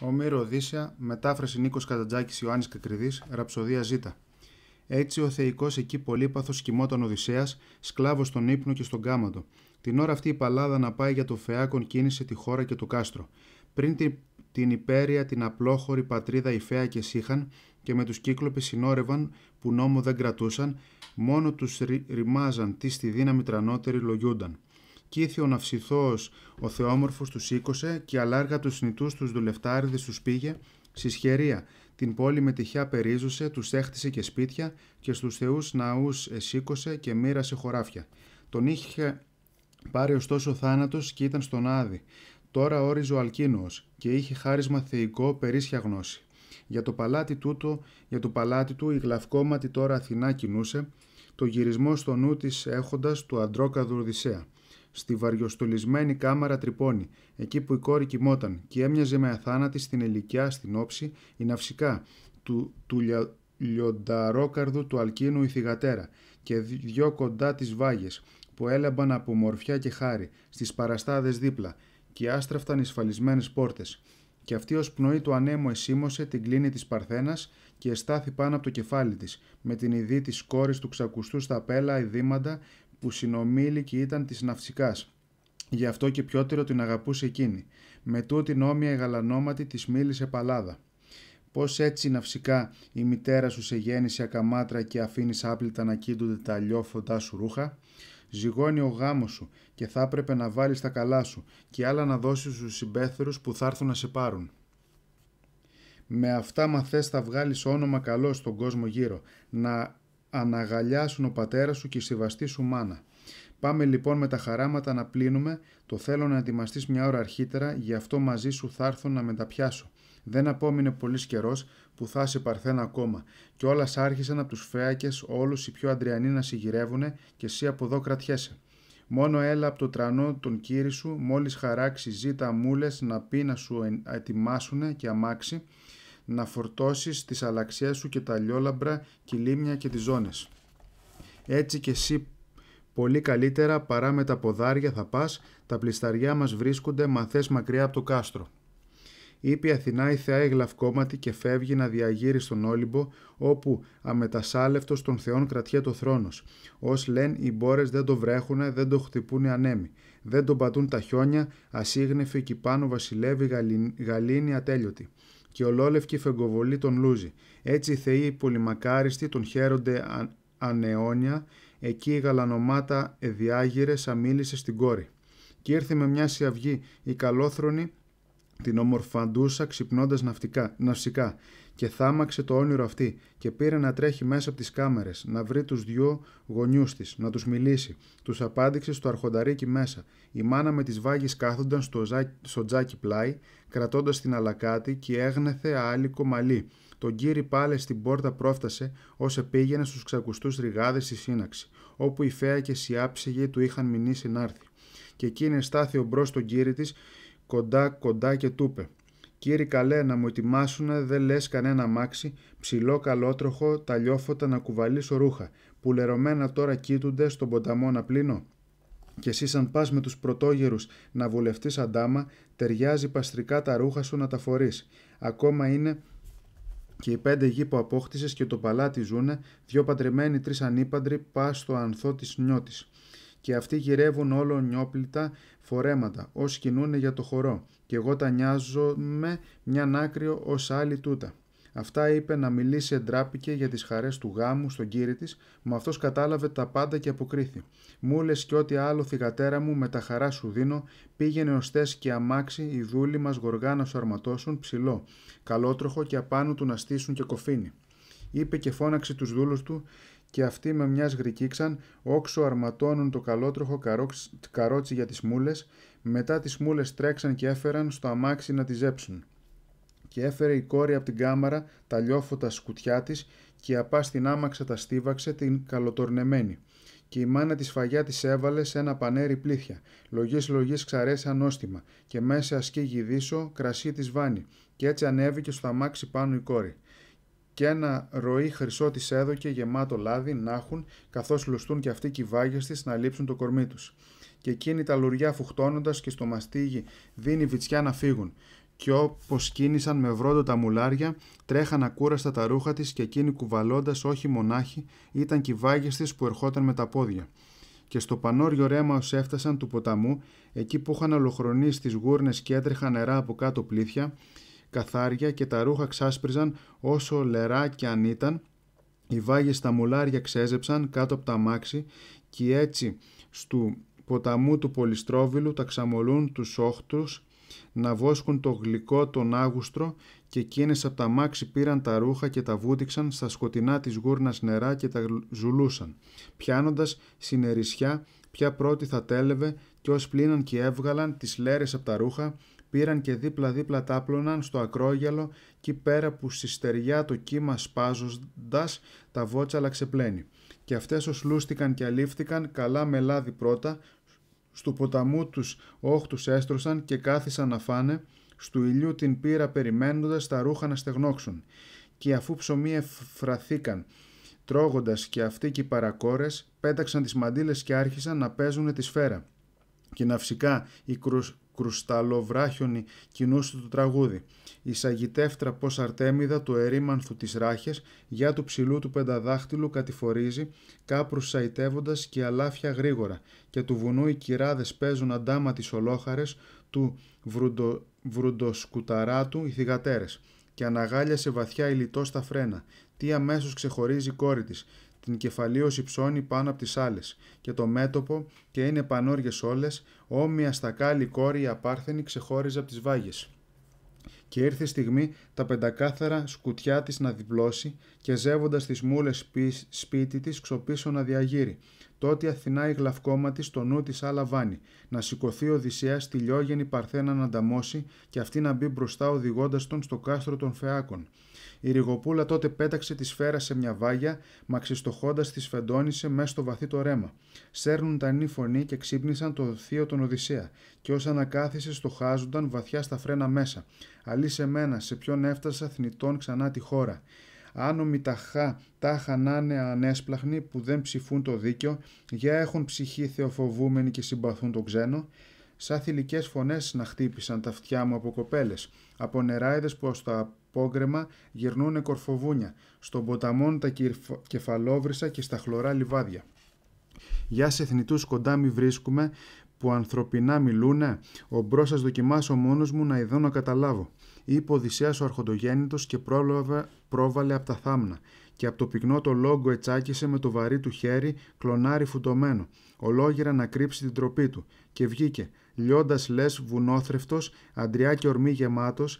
Ομήρο Οδύσσια, μετάφραση Νίκος Κατατζάκης Ιωάννης Κακριδής, ραψοδία Ζ. Έτσι ο Θεϊκός εκεί πολύπαθος κοιμόταν Οδυσσέας, σκλάβος στον ύπνο και στον κάματο. Την ώρα αυτή η παλάδα να πάει για το Φεάκον κίνησε τη χώρα και το κάστρο. Πριν την, την υπέρια, την απλόχωρη πατρίδα οι και είχαν και με τους κύκλοπες συνόρευαν που νόμο δεν κρατούσαν, μόνο τους ρημάζαν, τι στη δύναμη τρανότερη λογιούνταν. Κύθιο ο ο Θεόμορφος τους σήκωσε και αλάργα τους νητούς τους δουλευτάριδες τους πήγε, συσχερία, την πόλη με τυχιά περίζωσε, τους έχτισε και σπίτια και στους θεούς ναούς εσήκωσε και μοίρασε χωράφια. Τον είχε πάρει ωστόσο θάνατος και ήταν στον Άδη. Τώρα όριζε ο Αλκίνος και είχε χάρισμα θεϊκό περίσχια γνώση. Για το παλάτι, τούτο, για το παλάτι του η γλαυκόματη τώρα Αθηνά κινούσε, το γυρισμό στο νου της έχοντας του αντρόκαδου Οδυσσέα στη βαριοστολισμένη κάμαρα τρυπώνει, εκεί που η κόρη κοιμόταν και έμοιαζε με αθάνατη στην ελικιά, στην όψη, η ναυσικά, του, του λιονταρόκαρδου του αλκίνου η θυγατέρα και δυο κοντά τις βάγες που έλαμπαν από μορφιά και χάρη στις παραστάδες δίπλα και άστραφταν οι σφαλισμένες πόρτες και αυτή ως πνοή του ανέμου εσήμωσε την κλίνη της Παρθένας και εστάθη πάνω από το κεφάλι της, με την ειδή της κόρης του ξακουστού στα πέλα ειδήματα που συνομήλικη ήταν της Ναυσικάς. Γι' αυτό και πιότερο την αγαπούσε εκείνη. Με τούτη νόμια η γαλανόματη της μίλησε παλάδα. Πώς έτσι ναυσικά η μητέρα σου σε γέννησε ακαμάτρα και αφήνεις άπλητα να κίνονται τα αλλιώφοντά σου ρούχα. Ζυγώνει ο γάμος σου και θα έπρεπε να βάλεις τα καλά σου και άλλα να δώσεις στους συμπέθερους που θα έρθουν να σε πάρουν. Με αυτά μαθές θα βγάλεις όνομα καλό στον κόσμο γύρω, να αναγαλιάσουν ο πατέρας σου και η σεβαστή σου μάνα. Πάμε λοιπόν με τα χαράματα να πλύνουμε, το θέλω να ετοιμαστείς μια ώρα αρχίτερα, γι' αυτό μαζί σου θα έρθω να μεταπιάσω. Δεν απόμεινε πολύς καιρός που θα σε παρθένα ακόμα, και όλας άρχισαν από τους φέακες όλους οι πιο αντριανοί να συγυρεύουν και εσύ από εδώ κρατιέσαι. Μόνο έλα από το τρανό τον κύρι σου, μόλις χαράξει ζήτα μούλες να πει να σου ετοιμάσουνε και αμάξει» να φορτώσεις τις αλαξιές σου και τα λιόλαμπρα, κυλίμια και τις ζώνες. Έτσι και εσύ πολύ καλύτερα παρά με τα ποδάρια θα πας, τα πλισταριά μας βρίσκονται μαθές μακριά από το κάστρο. Είπε η Αθηνά η θεά εγλαυκόματη και φεύγει να διαγύρει στον Όλυμπο, όπου αμετασάλευτος των θεών κρατιέ το θρόνος. Ως λένε οι μπόρες δεν το βρέχουνε, δεν το χτυπούν οι ανέμοι. Δεν τον πατούν τα χιόνια, ασύγνεφη και πάνω βασιλεύει γαλήνη ατέλειωτη και ολόλευκη φεγκοβολή τον λούζει. Έτσι οι θεοί πολυμακάριστοι τον χαίρονται ανεώνια εκεί η γαλανομάτα εδιάγειρε μίλησε στην κόρη. Και ήρθε με μια σιαυγή η καλόθρονη την ομορφαντούσα ξυπνώντας ναυσικά και θάμαξε το όνειρο αυτή και πήρε να τρέχει μέσα από τις κάμερες, να βρει τους δυο γονιούς της, να τους μιλήσει. Τους απάντηξε στο αρχονταρίκι μέσα. Η μάνα με τις βάγες κάθονταν στο, ζάκι, τζάκι πλάι, κρατώντας την αλακάτη και έγνεθε άλικο μαλλί. Τον κύρι πάλι στην πόρτα πρόφτασε, όσο πήγαινε στους ξακουστούς ρηγάδες στη σύναξη, όπου η φέα και οι του είχαν μηνύσει να έρθει. Και εκείνη στάθη ο μπρος τον κύρι της κοντά κοντά και τούπε. Κύριε καλέ να μου ετοιμάσουνε δε λες κανένα μάξι, ψηλό καλότροχο τα λιόφωτα να κουβαλήσω ρούχα, που λερωμένα τώρα κοίτουνται στον ποταμό να πλύνω. Και εσύ αν πας με τους πρωτόγερους να βουλευτείς αντάμα, ταιριάζει παστρικά τα ρούχα σου να τα φορείς. Ακόμα είναι και οι πέντε γη που απόκτησες και το παλάτι ζούνε, δυο παντρεμένοι, τρεις ανήπαντροι, πας στο ανθό της νιώτης» και αυτοί γυρεύουν όλο νιόπλητα φορέματα, ως κινούν για το χορό, και εγώ τα νοιάζομαι μιαν άκριο ως άλλη τούτα. Αυτά είπε να μιλήσει εντράπηκε για τις χαρές του γάμου στον κύρι της, μα αυτός κατάλαβε τα πάντα και αποκρίθη. Μου λες και ό,τι άλλο θυγατέρα μου με τα χαρά σου δίνω, πήγαινε θε και αμάξι οι δούλοι μας γοργά να σου αρματώσουν ψηλό, καλότροχο και απάνω του να στήσουν και κοφίνι. Είπε και φώναξε τους δούλους του και αυτοί με μιας γρικήξαν, όξο αρματώνουν το καλότροχο καρότσι για τις μούλες, μετά τις μούλες τρέξαν και έφεραν στο αμάξι να τη ζέψουν. Και έφερε η κόρη από την κάμαρα τα λιόφωτα σκουτιά της και απά στην άμαξα τα στίβαξε την καλοτορνεμένη. Και η μάνα της φαγιά της έβαλε σε ένα πανέρι πλήθια, Λογής λογής ξαρέσει ανώστημα. Και μέσα ασκή γυδίσω κρασί της βάνη. Και έτσι ανέβηκε στο αμάξι πάνω η κόρη και ένα ροή χρυσό της έδωκε γεμάτο λάδι να έχουν, καθώς λουστούν και αυτοί βάγε της να λείψουν το κορμί τους. Και εκείνη τα λουριά φουχτώνοντα και στο μαστίγι δίνει βιτσιά να φύγουν. Και όπως κίνησαν με βρόντο τα μουλάρια, τρέχαν ακούραστα τα ρούχα της και εκείνη κουβαλώντας όχι μονάχοι, ήταν βάγε της που ερχόταν με τα πόδια. Και στο πανόριο ρέμα ως έφτασαν του ποταμού, εκεί που είχαν ολοχρονεί τις γούρνες και έτρεχαν νερά από κάτω πλήθεια, καθάρια και τα ρούχα ξάσπριζαν όσο λερά κι αν ήταν, οι βάγες στα μουλάρια ξέζεψαν κάτω από τα μάξι και έτσι στου ποταμού του Πολυστρόβιλου τα ξαμολούν τους όχτρους να βόσκουν το γλυκό τον Άγουστρο και εκείνες από τα μάξι πήραν τα ρούχα και τα βούτυξαν στα σκοτεινά της γούρνας νερά και τα ζουλούσαν, πιάνοντας συνερισιά ποια πρώτη θα τέλευε και ως πλήναν και έβγαλαν τις λέρες από τα ρούχα, πήραν και δίπλα-δίπλα τάπλωναν στο ακρόγελο και πέρα που στη στεριά το κύμα σπάζοντας τα βότσαλα ξεπλένει. Και αυτές λούστηκαν και αλήφθηκαν καλά με λάδι πρώτα, στου ποταμού τους όχτους έστρωσαν και κάθισαν να φάνε, στου ηλιού την πύρα περιμένοντας τα ρούχα να στεγνώξουν. Και αφού ψωμί εφραθήκαν Τρώγοντας και αυτοί και οι παρακόρες πέταξαν τις μαντήλες και άρχισαν να παίζουν τη σφαίρα. Και να φυσικά οι κρουσ, κρουσταλοβράχιονοι κινούσαν το τραγούδι. Η σαγητέφτρα πως αρτέμιδα το ερήμανθου της ράχες, για του ψηλού του πενταδάχτυλου κατηφορίζει, κάπρους σαϊτεύοντας και αλάφια γρήγορα, και του βουνού οι κυράδες παίζουν αντάμα τις ολόχαρες του βρουντο, βρουντοσκουταράτου οι θηγατέρε, και αναγάλιασε βαθιά η λιτό στα φρένα τι αμέσως ξεχωρίζει η κόρη της, την κεφαλίωση ψώνει πάνω από τις άλλες και το μέτωπο και είναι πανόργες όλες, όμοια στα κάλλη κόρη η απάρθενη ξεχώριζε από τις βάγες. Και ήρθε στιγμή τα πεντακάθαρα σκουτιά της να διπλώσει και ζεύοντας τις μούλες σπίτι της ξοπίσω να διαγείρει. Τότε Αθηνά η γλαυκόματη στο νου της άλλα Να σηκωθεί ο Οδυσσέας στη λιόγενη Παρθένα να ανταμώσει και αυτή να μπει μπροστά οδηγώντας τον στο κάστρο των Φεάκων. Η Ριγοπούλα τότε πέταξε τη σφαίρα σε μια βάγια, μαξιστοχώντας τη σφεντώνησε μέσα στο βαθύ το ρέμα. Σέρνουν τα φωνή και ξύπνησαν το θείο τον Οδυσσέα, και όσα ανακάθισε στοχάζονταν βαθιά στα φρένα μέσα. Αλή σε μένα, σε ποιον έφτασα θνητών ξανά τη χώρα άνομοι τα τάχα τα χανάνε ανέσπλαχνοι που δεν ψηφούν το δίκιο, για έχουν ψυχή θεοφοβούμενοι και συμπαθούν τον ξένο, σαν θηλυκές φωνές να χτύπησαν τα αυτιά μου από κοπέλες, από νεράιδες που στο απόγκρεμα γυρνούνε κορφοβούνια, στον ποταμόν τα κεφαλόβρισα και στα χλωρά λιβάδια. Για σε κοντά μη βρίσκουμε, που ανθρωπινά μιλούνε, ο μπρό σας δοκιμάσω μόνος μου να ειδώ να καταλάβω είπε Οδυσσέας ο Αρχοντογέννητος και πρόβαλε από τα θάμνα. Και από το πυκνό το λόγκο ετσάκισε με το βαρύ του χέρι, κλονάρι φουντωμένο, ολόγυρα να κρύψει την τροπή του. Και βγήκε, λιώντας λες βουνόθρευτος, αντριά και ορμή γεμάτος,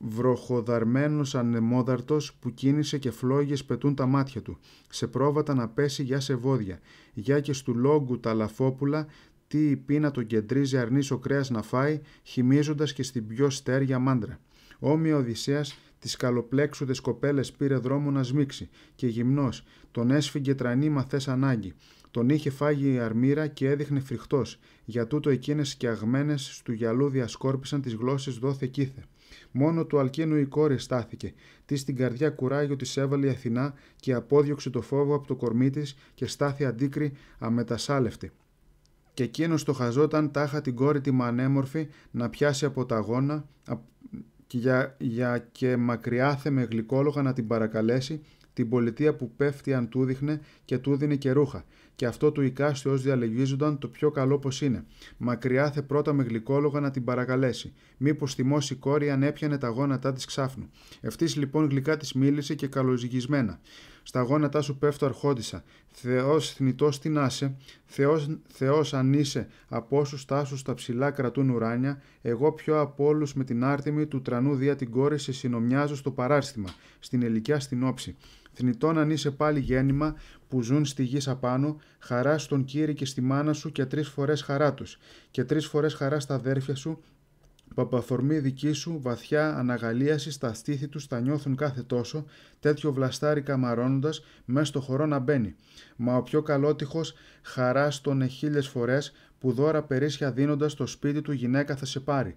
βροχοδαρμένος ανεμόδαρτος που κίνησε και φλόγες πετούν τα μάτια του. Σε πρόβατα να πέσει για σε βόδια. Γιά και στου λόγου τα λαφόπουλα, τι η πείνα τον κεντρίζει αρνείς ο κρέας να φάει, χυμίζοντας και στην πιο στέρια μάντρα. Όμοιο Οδυσσέας τις καλοπλέξουδες κοπέλες πήρε δρόμο να σμίξει και γυμνός, τον έσφυγε τρανή μαθές ανάγκη. Τον είχε φάγει η αρμύρα και έδειχνε φρικτός, για τούτο εκείνες και αγμένες στου γυαλού διασκόρπισαν τις γλώσσες δόθε κήθε. Μόνο του Αλκίνου η κόρη στάθηκε. Της στην καρδιά κουράγιο της έβαλε η Αθηνά και απόδιωξε το φόβο από το κορμί της και στάθη αντίκρι αμετασάλευτη και εκείνος το χαζόταν τάχα την κόρη τη μανέμορφη να πιάσει από τα γόνα και για, για και μακριά με γλυκόλογα να την παρακαλέσει την πολιτεία που πέφτει αν του δείχνε και του δίνει και ρούχα. Και αυτό του οικάστη ως διαλεγίζονταν το πιο καλό πως είναι. Μακριά πρώτα με γλυκόλογα να την παρακαλέσει. Μήπως θυμώσει η κόρη αν έπιανε τα γόνατά της ξάφνου. Ευτή λοιπόν γλυκά της μίλησε και καλοζυγισμένα. Στα γόνατά σου πέφτω αρχόντισα. Θεός θνητός τι να Θεός, Θεός αν είσαι, από όσους τάσους τα ψηλά κρατούν ουράνια, εγώ πιο από όλους με την άρτιμη του τρανού δια την κόρη σε συνομιάζω στο παράστημα, στην ελικιά στην όψη. Θνητόν αν είσαι πάλι γέννημα που ζουν στη γη απάνω, χαράς στον Κύριο και στη μάνα σου και τρεις φορές χαρά τους, και τρεις φορές χαρά στα αδέρφια σου Παπαθορμή δική σου, βαθιά αναγαλίασης στα στήθη τους τα νιώθουν κάθε τόσο, τέτοιο βλαστάρι καμαρώνοντας, μέσα στο χωρό να μπαίνει. Μα ο πιο καλότυχος χαράς τον εχίλιε φορές, που δώρα περίσσια δίνοντας το σπίτι του γυναίκα θα σε πάρει.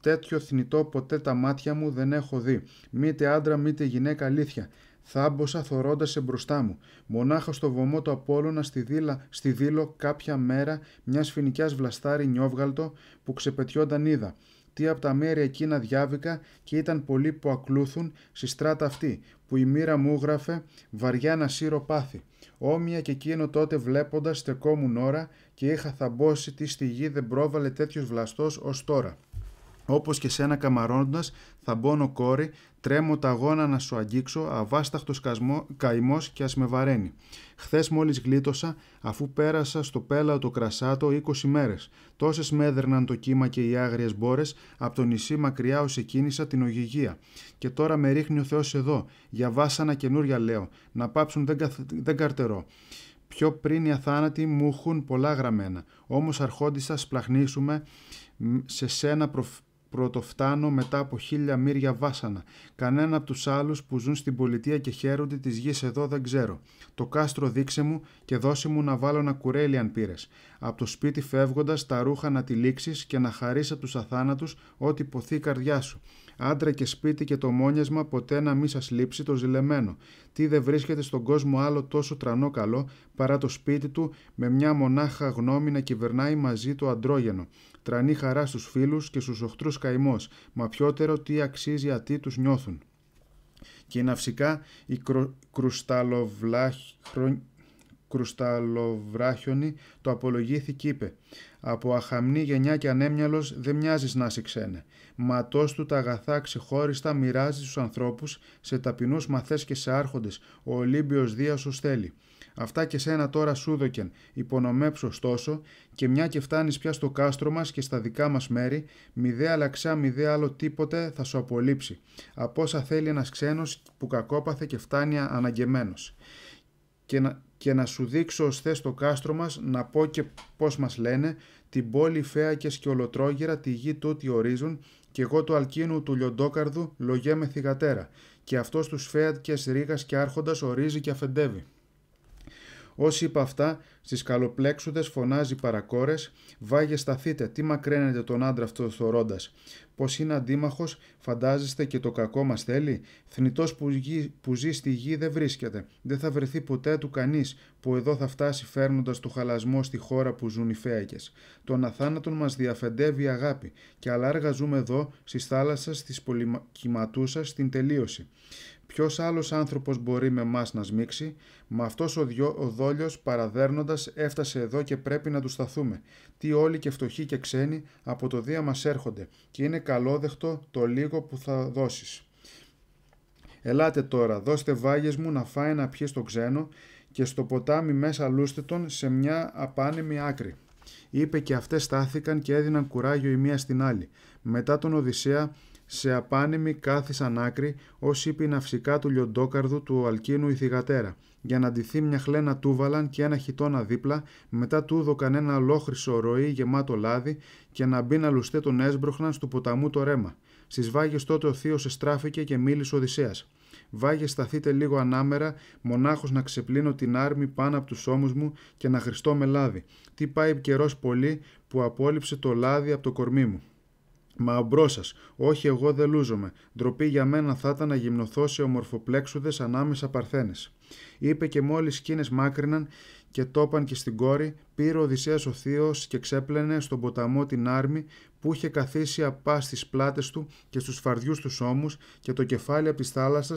τέτοιο θνητό ποτέ τα μάτια μου δεν έχω δει. Μήτε άντρα, μήτε γυναίκα αλήθεια. Θάμποσα σε μπροστά μου, μονάχα στο βωμό του Απόλλωνα στη, δίλα, στη δήλο κάποια μέρα μιας φοινικιάς βλαστάρι νιόβγαλτο που ξεπετιόνταν είδα. Τι από τα μέρη εκείνα διάβηκα και ήταν πολλοί που ακλούθουν στη στράτα αυτή, που η μοίρα μου γράφε βαριά να σύρω πάθη. Όμοια και εκείνο τότε βλέποντας στεκόμουν ώρα και είχα θαμπόσει τι στη γη δεν πρόβαλε τέτοιος βλαστός ως τώρα. Όπως και σένα καμαρώνοντας, θα μπώνω κόρη, τρέμω τα γόνα να σου αγγίξω, αβάσταχτος καημό και ας με βαραίνει. Χθες μόλις γλίτωσα, αφού πέρασα στο πέλαο το κρασάτο 20 μέρες. Τόσες μέδερναν το κύμα και οι άγριες μπόρες, από το νησί μακριά ως εκείνησα την ογυγία. Και τώρα με ρίχνει ο Θεός εδώ, για βάσανα καινούρια λέω, να πάψουν δεν, καθ... δεν καρτερώ. Πιο πριν οι αθάνατοι μου έχουν πολλά γραμμένα. Όμως αρχόντισα σπλαχνίσουμε σε σένα προ, πρωτοφτάνω μετά από χίλια μύρια βάσανα. Κανένα από τους άλλους που ζουν στην πολιτεία και χαίρονται της γης εδώ δεν ξέρω. Το κάστρο δείξε μου και δώσε μου να βάλω ένα κουρέλι αν πήρες. Από το σπίτι φεύγοντας τα ρούχα να τυλίξεις και να χαρείς από τους αθάνατους ό,τι ποθεί η καρδιά σου. Άντρα και σπίτι και το μόνιασμα ποτέ να μη σας λείψει το ζηλεμένο. Τι δεν βρίσκεται στον κόσμο άλλο τόσο τρανό καλό παρά το σπίτι του με μια μονάχα γνώμη να κυβερνάει μαζί το αντρόγενο τρανή χαρά στους φίλους και στους οχτρούς καημός, μα πιότερο τι αξίζει ατί τους νιώθουν. Και ναυσικά οι κρου, το απολογήθηκε είπε «Από αχαμνή γενιά και ανέμυαλος δεν μοιάζεις να σε ξένε. Μα του τα αγαθά ξεχώριστα μοιράζει στους ανθρώπους, σε ταπεινούς μαθές και σε άρχοντες, ο Ολύμπιος Δίας σου θέλει. Αυτά και σένα τώρα σου σούδοκεν, υπονομέψω ωστόσο, και μια και φτάνεις πια στο κάστρο μας και στα δικά μας μέρη, δε αλλαξά δε άλλο τίποτε θα σου απολύψει. Από όσα θέλει ένας ξένος που κακόπαθε και φτάνει αναγκεμένος. Και να, και να σου δείξω ως θες το κάστρο μας, να πω και πώς μας λένε, την πόλη φαία και σκιολοτρόγυρα τη γη τούτη ορίζουν, και εγώ το αλκίνου του λιοντόκαρδου λογέμαι θυγατέρα, και αυτός τους φαία και και Άρχοντας ορίζει και αφεντεύει. Όσοι είπα αυτά, στις καλοπλέξουδες φωνάζει παρακόρες, βάγε σταθείτε, τι μακραίνετε τον άντρα αυτό θωρώντας. Πω είναι αντίμαχος, φαντάζεστε και το κακό μας θέλει. Θνητός που, που ζει στη γη δεν βρίσκεται. Δεν θα βρεθεί ποτέ του κανείς που εδώ θα φτάσει φέρνοντας το χαλασμό στη χώρα που ζουν οι φέακες. Τον αθάνατον μας διαφεντεύει η αγάπη, και αλάργα ζούμε εδώ στις θάλασσες τη πολυκυματούσας στην τελείωση. Ποιος άλλος άνθρωπος μπορεί με εμάς να σμίξει, μα αυτός ο, ο δόλιος παραδέρνοντας έφτασε εδώ και πρέπει να του σταθούμε. Τι όλοι και φτωχοί και ξένοι από το Δία μας έρχονται, και είναι καλόδεχτο το λίγο που θα δώσεις. Ελάτε τώρα, δώστε βάγες μου να φάει να πιει στο ξένο και στο ποτάμι μέσα λούστε τον σε μια απάνεμη άκρη. Είπε και αυτές στάθηκαν και έδιναν κουράγιο η μία στην άλλη. Μετά τον Οδυσσέα σε απάνημη κάθισαν άκρη ως είπε ναυσικά του λιοντόκαρδου του Αλκίνου η θηγατέρα, για να ντυθεί μια χλένα τούβαλαν και ένα χιτόνα δίπλα, μετά του κανένα ένα ολόχρυσο ροή γεμάτο λάδι και να μπει να λουστέ τον έσμπροχναν στο ποταμού το ρέμα. Στις βάγες τότε ο Θείος εστράφηκε και μίλησε ο Οδυσσέας. Βάγες σταθείτε λίγο ανάμερα, μονάχος να ξεπλύνω την άρμη πάνω από τους ώμους μου και να χρηστώ με λάδι. Τι πάει καιρός πολύ που απόλυψε το λάδι από το κορμί μου. Μα αμπρός σας, όχι εγώ δεν λούζομαι. Ντροπή για μένα θα ήταν να γυμνοθώ σε ομορφοπλέξουδες ανάμεσα παρθένες. Είπε και μόλις σκίνε μάκριναν και τόπαν και στην κόρη, πήρε ο Οδυσσέας ο Θείος και ξέπλαινε στον ποταμό την άρμη που είχε καθίσει απά στις πλάτες του και στους φαρδιού τους ώμους και το κεφάλι από τη θάλασσα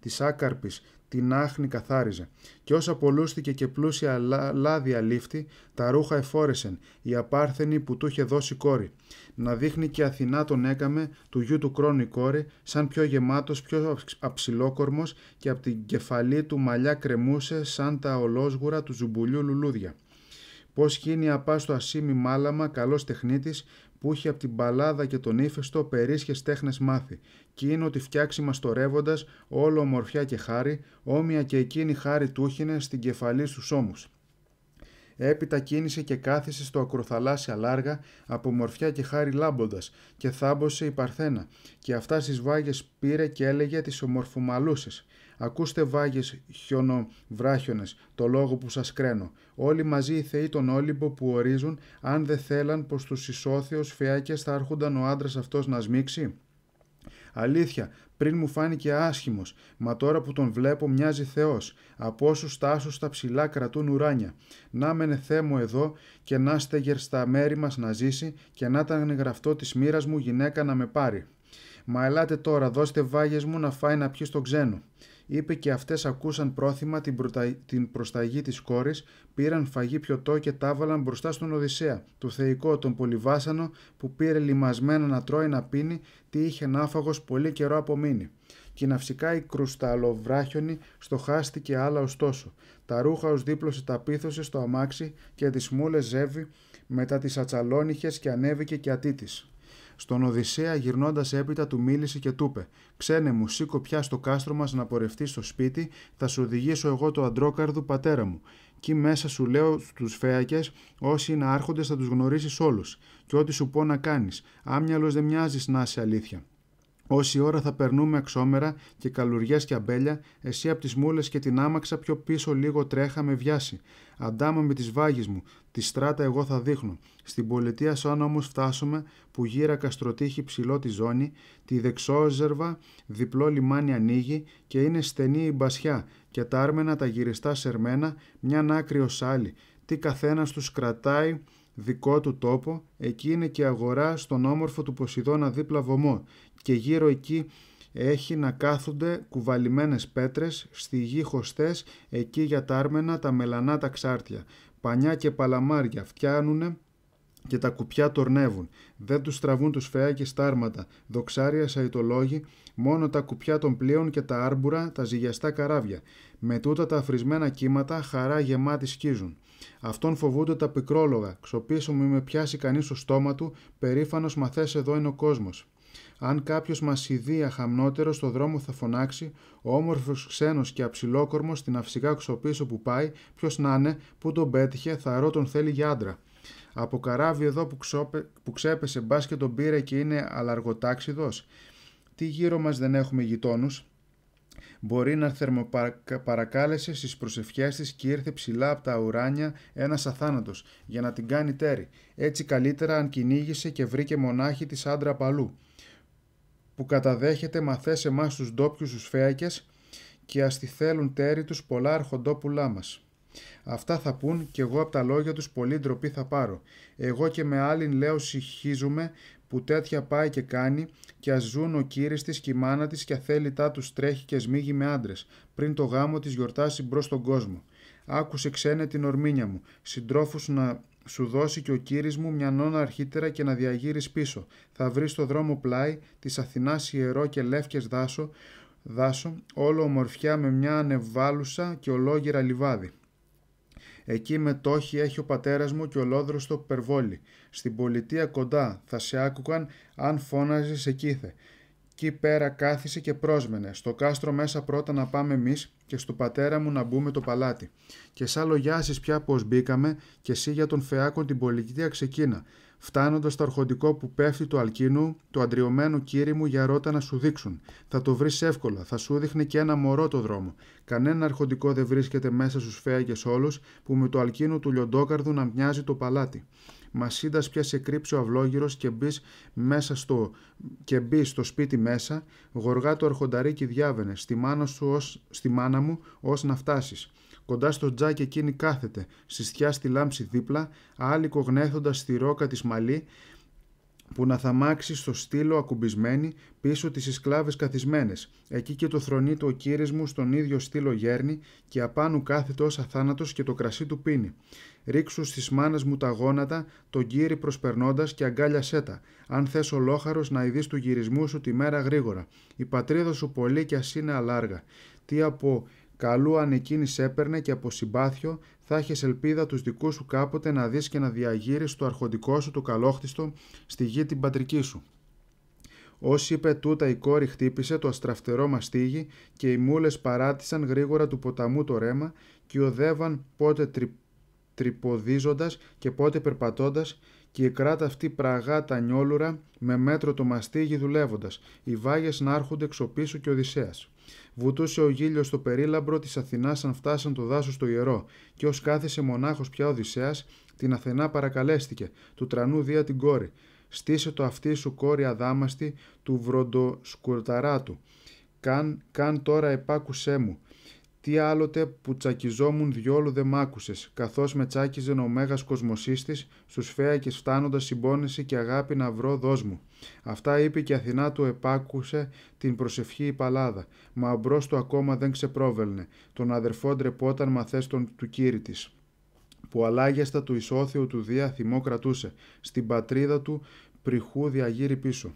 τη άκαρπης την άχνη καθάριζε. Και όσα πολλούστηκε και πλούσια λάδια αλήφθη, τα ρούχα εφόρεσεν, η απάρθενη που του είχε δώσει κόρη. Να δείχνει και Αθηνά τον έκαμε, του γιου του κρόνου η κόρη, σαν πιο γεμάτος, πιο αψιλόκορμος και από την κεφαλή του μαλλιά κρεμούσε σαν τα ολόσγουρα του ζουμπουλιού λουλούδια. Πώς απά στο ασίμι μάλαμα, καλός τεχνίτης, που είχε από την παλάδα και τον ύφεστο περίσχες τέχνες μάθη, και είναι ότι φτιάξει το ρεύοντα όλο ομορφιά και χάρη, όμοια και εκείνη χάρη τούχινε στην κεφαλή στους ώμους. Έπειτα κίνησε και κάθισε στο ακροθαλάσσια λάργα, από μορφιά και χάρη λάμποντας, και θάμπωσε η Παρθένα, και αυτά στις βάγες πήρε και έλεγε τις ομορφομαλούσε. Ακούστε βάγες χιονοβράχιονες, το λόγο που σας κραίνω. Όλοι μαζί οι θεοί τον Όλυμπο που ορίζουν, αν δεν θέλαν πως τους ισόθεως φαιάκες θα έρχονταν ο άντρας αυτός να σμίξει. Αλήθεια, πριν μου φάνηκε άσχημος, μα τώρα που τον βλέπω μοιάζει Θεός. Από όσους τάσους τα ψηλά κρατούν ουράνια. Να μενε θέμο εδώ και να στεγερ στα μέρη μας να ζήσει και να ήταν γραφτό της μοίρας μου γυναίκα να με πάρει. Μα ελάτε τώρα, δώστε βάγες μου να φάει να πιει στον ξένο είπε και αυτές ακούσαν πρόθυμα την, την προσταγή της κόρης, πήραν φαγή πιωτό και τάβαλαν μπροστά στον Οδυσσέα, το θεϊκό τον πολυβάσανο που πήρε λιμασμένο να τρώει να πίνει, τι είχε ανάφαγος πολύ καιρό απομείνει. Και ναυσικά η κρουσταλοβράχιονη στοχάστηκε άλλα ωστόσο. Τα ρούχα ως δίπλωσε τα πίθωσε στο αμάξι και τις μούλες ζεύει μετά τις ατσαλόνιχες και ανέβηκε και ατήτης. Στον Οδυσσέα γυρνώντας έπειτα του μίλησε και του είπε: Ξένε μου, σήκω πια στο κάστρο μας να πορευτεί στο σπίτι, θα σου οδηγήσω εγώ το αντρόκαρδου πατέρα μου. Κι μέσα σου λέω στους φέακες, όσοι είναι άρχοντες θα τους γνωρίσεις όλους. Και ό,τι σου πω να κάνεις, άμυαλος δεν μοιάζεις να είσαι αλήθεια. Όση ώρα θα περνούμε εξόμερα και καλουριές και αμπέλια, εσύ από τις μούλες και την άμαξα πιο πίσω λίγο τρέχα με βιάσει. Αντάμα με τις βάγεις μου, τη στράτα εγώ θα δείχνω. Στην πολιτεία σαν όμως φτάσουμε, που γύρα καστροτύχη ψηλό τη ζώνη, τη δεξόζερβα διπλό λιμάνι ανοίγει και είναι στενή η μπασιά και τα άρμενα τα γυριστά σερμένα, μια άκρη ως άλλη. Τι καθένας τους κρατάει δικό του τόπο, εκεί είναι και αγορά στον όμορφο του Ποσειδώνα δίπλα βωμό και γύρω εκεί έχει να κάθονται κουβαλημένες πέτρες, στη γη χωστές, εκεί για τα άρμενα τα μελανά τα ξάρτια. Πανιά και παλαμάρια φτιάνουνε και τα κουπιά τορνεύουν. Δεν τους τραβούν τους φεάκες τάρματα, δοξάρια σαϊτολόγοι, μόνο τα κουπιά των πλοίων και τα άρμπουρα, τα ζυγιαστά καράβια. Με τούτα τα αφρισμένα κύματα χαρά γεμάτη σκίζουν. Αυτόν φοβούνται τα πικρόλογα. Ξοπίσω μου με πιάσει κανείς στο στόμα του, περήφανος μαθέ εδώ είναι ο κόσμος. Αν κάποιος μας ειδεί αχαμνότερο στο δρόμο θα φωνάξει, ο όμορφος ξένος και αψηλόκορμος στην αυσικά ξοπίσω που πάει, ποιος να είναι, που τον πέτυχε, ρω τον θέλει για άντρα. Από καράβι εδώ που, που ξέπεσε, μπα και τον πήρε και είναι αλλαργοτάξιδος, Τι γύρω μας δεν έχουμε γειτόνους, Μπορεί να θερμοπαρακάλεσε στις προσευχές της και ήρθε ψηλά από τα ουράνια ένας αθάνατος για να την κάνει τέρη. Έτσι καλύτερα αν κυνήγησε και βρήκε μονάχη της άντρα παλού που καταδέχεται μαθές εμάς τους ντόπιους τους φέακες και ας τη θέλουν τέρη τους πολλά αρχοντόπουλά μας. Αυτά θα πούν και εγώ από τα λόγια τους πολύ ντροπή θα πάρω. Εγώ και με άλλην λέω συχίζουμε που τέτοια πάει και κάνει και ας ζουν ο κύρις της και η μάνα της και αθέλητά τους τρέχει και σμίγει με άντρες, πριν το γάμο της γιορτάσει μπρος στον κόσμο. Άκουσε ξένε την ορμήνια μου, συντρόφους να σου δώσει και ο κύρις μου μια νόνα αρχίτερα και να διαγείρεις πίσω. Θα βρεις το δρόμο πλάι, της αθηνάς ιερό και λεύκες δάσο, δάσο όλο ομορφιά με μια ανεβάλουσα και ολόγυρα λιβάδι. Εκεί με μετόχοι έχει ο πατέρας μου και στο περβόλι. Στην πολιτεία κοντά θα σε άκουγαν αν φώναζες εκείθε. Κι πέρα κάθισε και πρόσμενε. Στο κάστρο μέσα πρώτα να πάμε εμείς και στο πατέρα μου να μπούμε το παλάτι. Και σαν λογιάσεις πια πως μπήκαμε, και εσύ για τον φεάκον την πολιτεία ξεκίνα φτάνοντας στο αρχοντικό που πέφτει του αλκίνου, το αντριωμένου κύρι μου για να σου δείξουν. Θα το βρεις εύκολα, θα σου δείχνει και ένα μωρό το δρόμο. Κανένα αρχοντικό δεν βρίσκεται μέσα στους φέαγε όλους που με το αλκίνου του λιοντόκαρδου να μοιάζει το παλάτι. σύντα πια σε κρύψει ο αυλόγυρος και μπει μέσα στο, στο σπίτι μέσα, γοργά το αρχονταρίκι διάβαινε, στη μάνα, σου ως, μάνα μου ως να φτάσεις. Κοντά στο τζάκι εκείνη κάθεται, συστιά στη λάμψη δίπλα, άλλη κογνέθοντα στη ρόκα της μαλλί, που να θαμάξει στο στήλο ακουμπισμένη πίσω τις σκλάβες καθισμένες. Εκεί και το θρονεί το κύρις μου στον ίδιο στήλο γέρνη, και απάνου κάθεται ως αθάνατος και το κρασί του πίνει. Ρίξου στις μάνες μου τα γόνατα, τον κύρι προσπερνώντας και αγκάλια σέτα. Αν θες ολόχαρος να ειδείς του γυρισμού σου τη μέρα γρήγορα. Η πατρίδα σου πολύ κι ας είναι αλάργα. Τι από Καλού αν εκείνης έπαιρνε και από συμπάθιο, θα έχεις ελπίδα τους δικούς σου κάποτε να δεις και να διαγείρεις το αρχοντικό σου το καλόχτιστο στη γη την πατρική σου. Όσοι είπε τούτα η κόρη χτύπησε το αστραφτερό μαστίγι και οι μούλες παράτησαν γρήγορα του ποταμού το ρέμα και οδεύαν πότε τρι, και πότε περπατώντας, και η κράτα αυτή πραγά τα νιόλουρα με μέτρο το μαστίγι δουλεύοντας, οι βάγες να έρχονται εξοπίσου και Οδυσσέας. Βουτούσε ο γύλιο στο περίλαμπρο της Αθηνάς αν φτάσαν το δάσος στο ιερό, και ως κάθεσε μονάχος πια ο Δυσσέα, την Αθηνά παρακαλέστηκε, του τρανού δια την κόρη. Στήσε το αυτή σου κόρη αδάμαστη του βροντοσκουρταράτου. Καν, καν τώρα επάκουσέ μου, τι άλλοτε που τσακιζόμουν διόλου δε μ' άκουσες, καθώς με τσάκιζε ο μέγας κοσμοσύστης, στους φέακες φτάνοντας συμπόνεση και αγάπη να βρω δόσμου. Αυτά είπε και Αθηνά του επάκουσε την προσευχή η παλάδα, μα μπρος του ακόμα δεν ξεπρόβελνε. Τον αδερφό ντρεπόταν μαθέστον του κύρι της που αλάγιαστα του ισόθεου του Δία θυμό κρατούσε, στην πατρίδα του πριχού διαγύρι πίσω.